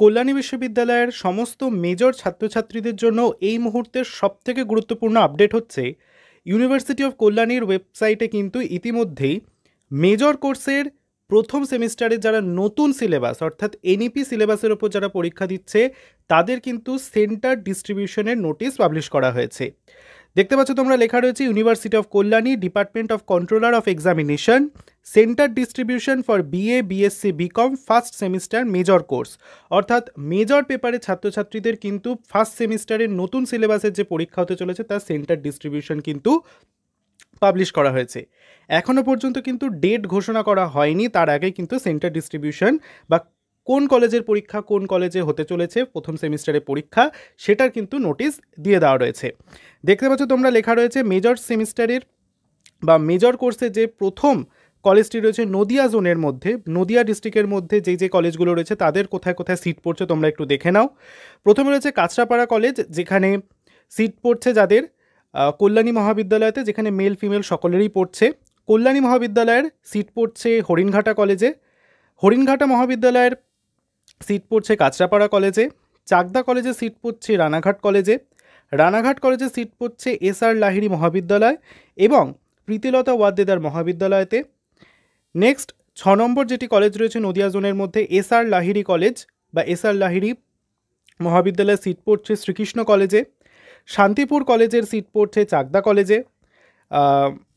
কল্যাণী বিশ্ববিদ্যালয়ের সমস্ত মেজর ছাত্রছাত্রীদের জন্য এই মুহূর্তের সবথেকে গুরুত্বপূর্ণ আপডেট হচ্ছে ইউনিভার্সিটি অফ কল্যাণীর ওয়েবসাইটে কিন্তু ইতিমধ্যেই মেজর কোর্সের প্রথম সেমিস্টারে যারা নতুন সিলেবাস অর্থাৎ এনইপি e সিলেবাসের ওপর যারা পরীক্ষা দিচ্ছে তাদের কিন্তু সেন্টার ডিস্ট্রিবিউশনের নোটিশ পাবলিশ করা হয়েছে দেখতে পাচ্ছ তোমরা লেখা রয়েছে university of Kalyani department of controller of examination center distribution for B A B Sc B Com first semester major course অর্থাৎ মেজর পেপারে ছাত্রছাত্রীদের কিন্তু ফার্স্ট সেমিস্টারের নতুন সিলেবাসের যে পরীক্ষা হতে চলেছে তার সেন্টার ডিস্ট্রিবিউশন কিন্তু পাবলিশ করা হয়েছে এখনও পর্যন্ত কিন্তু ডেট ঘোষণা করা হয়নি তার আগে কিন্তু সেন্টার ডিস্ট্রিবিউশন বা কোন কলেজের পরীক্ষা কোন কলেজে হতে চলেছে প্রথম সেমিস্টারে পরীক্ষা সেটার কিন্তু নোটিশ দিয়ে দেওয়া রয়েছে দেখতে পাচ্ছ তোমরা লেখা রয়েছে মেজর সেমিস্টারের বা মেজর কোর্সে যে প্রথম কলেজটি রয়েছে নদিয়া জোনের মধ্যে নদিয়া ডিস্ট্রিক্টের মধ্যে যে যে কলেজগুলো রয়েছে তাদের কোথায় কোথায় সিট পড়ছে তোমরা একটু দেখে নাও প্রথমে রয়েছে কাঁচরাপাড়া কলেজ যেখানে সিট পড়ছে যাদের কল্যাণী মহাবিদ্যালয়তে যেখানে মেল ফিমেল সকলেরই পড়ছে কল্যাণী মহাবিদ্যালয়ের সিট পড়ছে হরিণঘাটা কলেজে হরিণঘাটা মহাবিদ্যালয়ের সিট পড়ছে কাঁচরাপাড়া কলেজে চাকদা কলেজে সিট পড়ছে রানাঘাট কলেজে রানাঘাট কলেজে সিট পড়ছে এস আর লাহিড়ি মহাবিদ্যালয় এবং প্রীতিলতা ওয়াদ্দেদার মহাবিদ্যালয়তে নেক্সট ছ নম্বর যেটি কলেজ রয়েছে নদিয়া জোনের মধ্যে এস আর লাহিরি কলেজ বা এস আর লাহিরি মহাবিদ্যালয়ের সিট পড়ছে শ্রীকৃষ্ণ কলেজে শান্তিপুর কলেজের সিট পড়ছে চাকদা কলেজে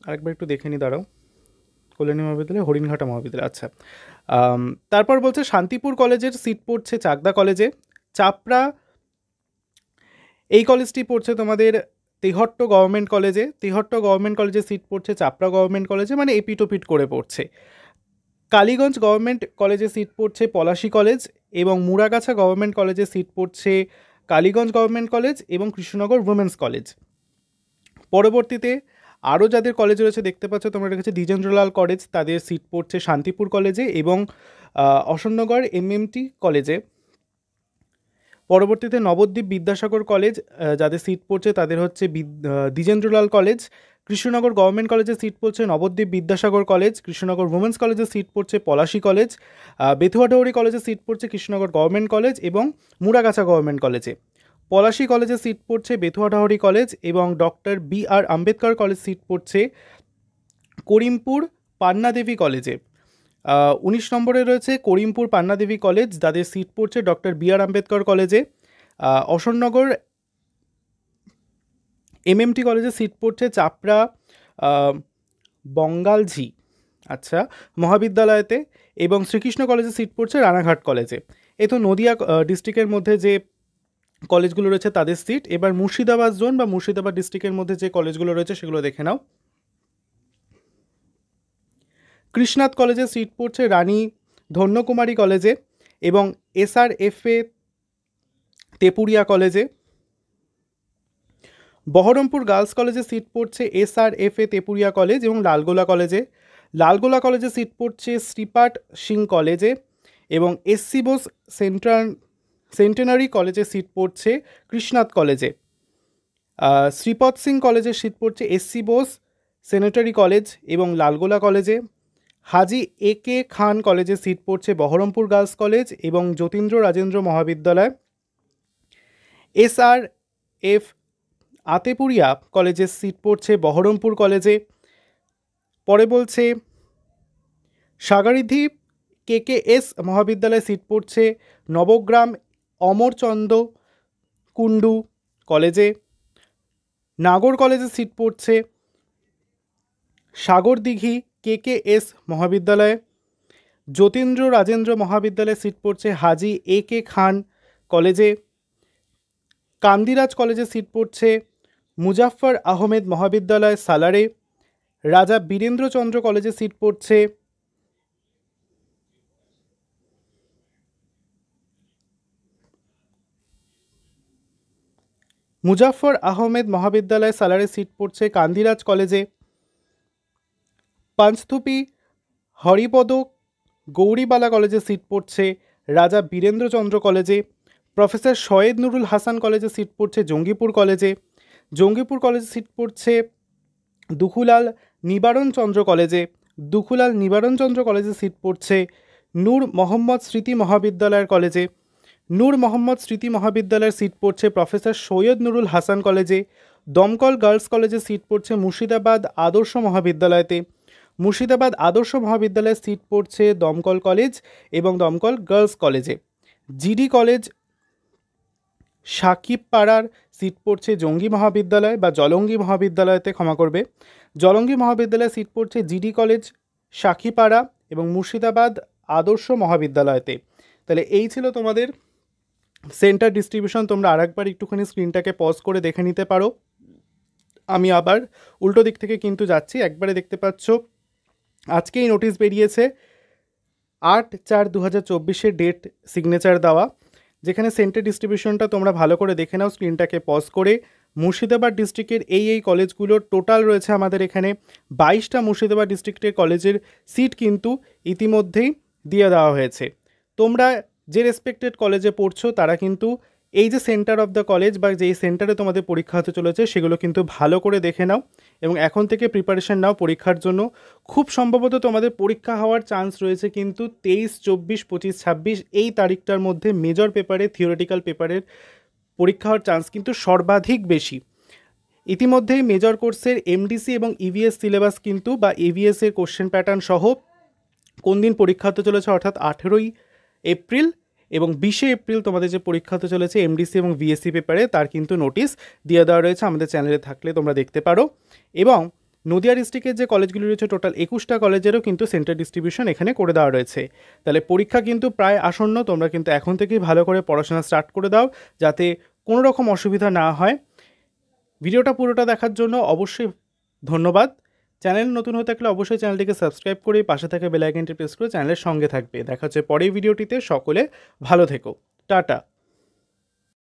আরেকবার একটু দেখে নি দাঁড়াও কল্যাণী মহাবিদ্যালয় হরিণঘাটা মহাবিদ্যালয় আচ্ছা তারপর বলছে শান্তিপুর কলেজের সিট পড়ছে চাকদা কলেজে চাপড়া এই কলেজটি পড়ছে তোমাদের তেহট্ট গভর্নমেন্ট কলেজে তেহট্ট গভর্নমেন্ট কলেজে সিট পড়ছে চাপড়া গভর্নমেন্ট কলেজে মানে এপিটোপিট করে পড়ছে কালীগঞ্জ গভর্নমেন্ট কলেজে সিট পড়ছে পলাশী কলেজ এবং মুরাগাছা গভর্নমেন্ট কলেজে সিট পড়ছে কালীগঞ্জ গভর্নমেন্ট কলেজ এবং কৃষ্ণনগর উমেন্স কলেজ পরবর্তীতে আরও যাদের কলেজ রয়েছে দেখতে পাচ্ছ তোমরা রেখেছে দ্বিজেন্দ্রলাল কলেজ তাদের সিট পড়ছে শান্তিপুর কলেজে এবং অশন্যগড় টি কলেজে পরবর্তীতে নবদ্বীপ বিদ্যাসাগর কলেজ যাদের সিট পড়ছে তাদের হচ্ছে দ্বিজেন্দ্রলাল কলেজ কৃষ্ণনগর গভর্নমেন্ট কলেজে সিট পড়ছে নবদ্বীপ বিদ্যাসাগর কলেজ কৃষ্ণনগর উমেন্স কলেজে সিট পড়ছে পলাশী কলেজ বেথুয়াডৌরি কলেজে সিট পড়ছে কৃষ্ণনগর গভর্নমেন্ট কলেজ এবং মুরাগাছা গভর্নমেন্ট কলেজে পলাশী কলেজে সিট পড়ছে বেথুয়াডাহরি কলেজ এবং doctor B R Ambedkar college seat পড়ছে করিমপুর পান্না দেবী কলেজে উনিশ নম্বরে রয়েছে করিমপুর পান্নাদেবী কলেজ যাদের সিট পড়ছে ডক্টর বি আর আম্বেদকর কলেজে অশোকনগর এমএমটি কলেজে সিট পড়ছে চাপড়া বঙ্গালঝি আচ্ছা মহাবিদ্যালয়তে এবং শ্রীকৃষ্ণ কলেজে সিট পড়ছে রানাঘাট কলেজে এ তো নদিয়া ডিস্ট্রিক্টের মধ্যে যে কলেজগুলো রয়েছে তাদের সিট এবার মুর্শিদাবাদ জোন বা মুর্শিদাবাদ ডিস্ট্রিক্টের মধ্যে যে কলেজগুলো রয়েছে সেগুলো দেখে নাও কৃষ্ণাথ কলেজে সিট পড়ছে রানী ধন্যকুমারী কলেজে এবং এসআরএফএ তেপুরিয়া কলেজে বহরমপুর গার্লস কলেজে সিট পড়ছে এসআরএফএ তেপুরিয়া কলেজ এবং লালগোলা কলেজে লালগোলা কলেজে সিট পড়ছে শ্রীপাট সিং কলেজে এবং এসসি বোস সেন্ট্রাল সেন্টেনারি কলেজে সিট পড়ছে কৃষ্ণাথ কলেজে শ্রীপদ সিং কলেজে সিট পড়ছে এসসি বোস সেনেটারি কলেজ এবং লালগোলা কলেজে হাজি এ কে খান কলেজে সিট পড়ছে বহরমপুর গার্লস কলেজ এবং যতীন্দ্র রাজেন্দ্র মহাবিদ্যালয় এস আর এফ আতেপুরিয়া কলেজের সিট পড়ছে বহরমপুর কলেজে পরে বলছে সাগারিধি এস মহাবিদ্যালয়ে সিট পড়ছে নবগ্রাম অমরচন্দ কুণ্ডু কলেজে নাগর কলেজে সিট পড়ছে দিঘি কে কে এস মহাবিদ্যালয়ে যতীন্দ্র রাজেন্দ্র মহাবিদ্যালয়ে সিট পড়ছে হাজি এ কে খান কলেজে কান্দিরাজ কলেজে সিট পড়ছে মুজাফর আহমেদ মহাবিদ্যালয় সালারে রাজা বীরেন্দ্রচন্দ্র কলেজে সিট পড়ছে মুজাফর আহমেদ মহাবিদ্যালয় সালারে সিট পড়ছে কান্দিরাজ কলেজে পাঞ্চথুপি হরিপদক গৌরীবালা কলেজে সিট পড়ছে রাজা বীরেন্দ্রচন্দ্র কলেজে প্রফেসর শয়েদ নুরুল হাসান কলেজে সিট পড়ছে জঙ্গিপুর কলেজে জঙ্গিপুর কলেজে সিট পড়ছে দুখুলাল নিবারণচন্দ্র কলেজে দুখুলাল নিবারণচন্দ্র কলেজে সিট পড়ছে নূর মোহাম্মদ স্মৃতি মহাবিদ্যালয়ের কলেজে নূর মোহাম্মদ স্মৃতি মহাবিদ্যালয়ের সিট পড়ছে প্রফেসর সৈয়দ নুরুল হাসান কলেজে দমকল গার্লস কলেজে সিট পড়ছে মুর্শিদাবাদ আদর্শ মহাবিদ্যালয়তে মুর্শিদাবাদ আদর্শ মহাবিদ্যালয়ে সিট পড়ছে দমকল কলেজ এবং দমকল গার্লস কলেজে জিডি কলেজ পাড়ার সিট পড়ছে জঙ্গি মহাবিদ্যালয় বা জলঙ্গি মহাবিদ্যালয়তে ক্ষমা করবে জলঙ্গি মহাবিদ্যালয়ে সিট পড়ছে জিডি কলেজ সাকিপাড়া এবং মুর্শিদাবাদ আদর্শ মহাবিদ্যালয়তে তাহলে এই ছিল তোমাদের সেন্টার ডিস্ট্রিবিউশন তোমরা আরেকবার একটুখানি স্ক্রিনটাকে পজ করে দেখে নিতে পারো আমি আবার উল্টো দিক থেকে কিন্তু যাচ্ছি একবারে দেখতে পাচ্ছ আজকেই নোটিশ বেরিয়েছে আট চার দু হাজার চব্বিশের ডেট সিগনেচার দেওয়া যেখানে সেন্টার ডিস্ট্রিবিউশনটা তোমরা ভালো করে দেখে নাও স্ক্রিনটাকে পজ করে মুর্শিদাবাদ ডিস্ট্রিক্টের এই এই কলেজগুলোর টোটাল রয়েছে আমাদের এখানে বাইশটা মুর্শিদাবাদ ডিস্ট্রিক্টের কলেজের সিট কিন্তু ইতিমধ্যেই দিয়ে দেওয়া হয়েছে তোমরা যে রেসপেক্টেড কলেজে পড়ছো তারা কিন্তু এই যে সেন্টার অফ দ্য কলেজ বা যেই সেন্টারে তোমাদের পরীক্ষা হতে চলেছে সেগুলো কিন্তু ভালো করে দেখে নাও এবং এখন থেকে প্রিপারেশান নাও পরীক্ষার জন্য খুব সম্ভবত তোমাদের পরীক্ষা হওয়ার চান্স রয়েছে কিন্তু তেইশ চব্বিশ পঁচিশ ছাব্বিশ এই তারিখটার মধ্যে মেজর পেপারে থিওরিটিক্যাল পেপারের পরীক্ষা হওয়ার চান্স কিন্তু সর্বাধিক বেশি ইতিমধ্যেই মেজর কোর্সের এমডিসি এবং ইভিএস e সিলেবাস কিন্তু বা এভিএসের কোশ্চেন প্যাটার্ন সহ কোন দিন পরীক্ষা হতে চলেছে অর্থাৎ আঠেরোই এপ্রিল এবং বিশে এপ্রিল তোমাদের যে পরীক্ষা তো চলেছে এমডিসি এবং বিএসসি পেপারে তার কিন্তু নোটিশ দিয়ে দেওয়া রয়েছে আমাদের চ্যানেলে থাকলে তোমরা দেখতে পারো এবং নদিয়া ডিস্ট্রিক্টের যে কলেজগুলি রয়েছে টোটাল একুশটা কলেজেরও কিন্তু সেন্টার ডিস্ট্রিবিউশন এখানে করে দেওয়া রয়েছে তাহলে পরীক্ষা কিন্তু প্রায় আসন্ন তোমরা কিন্তু এখন থেকেই ভালো করে পড়াশোনা স্টার্ট করে দাও যাতে কোনো রকম অসুবিধা না হয় ভিডিওটা পুরোটা দেখার জন্য অবশ্যই ধন্যবাদ চ্যানেল নতুন হয়ে থাকলে অবশ্যই চ্যানেলটিকে সাবস্ক্রাইব করে পাশে থাকা বেলাইকেনটি প্রেস করে চ্যানেলের সঙ্গে থাকবে দেখা হচ্ছে পরের ভিডিওটিতে সকলে ভালো থেকো টাটা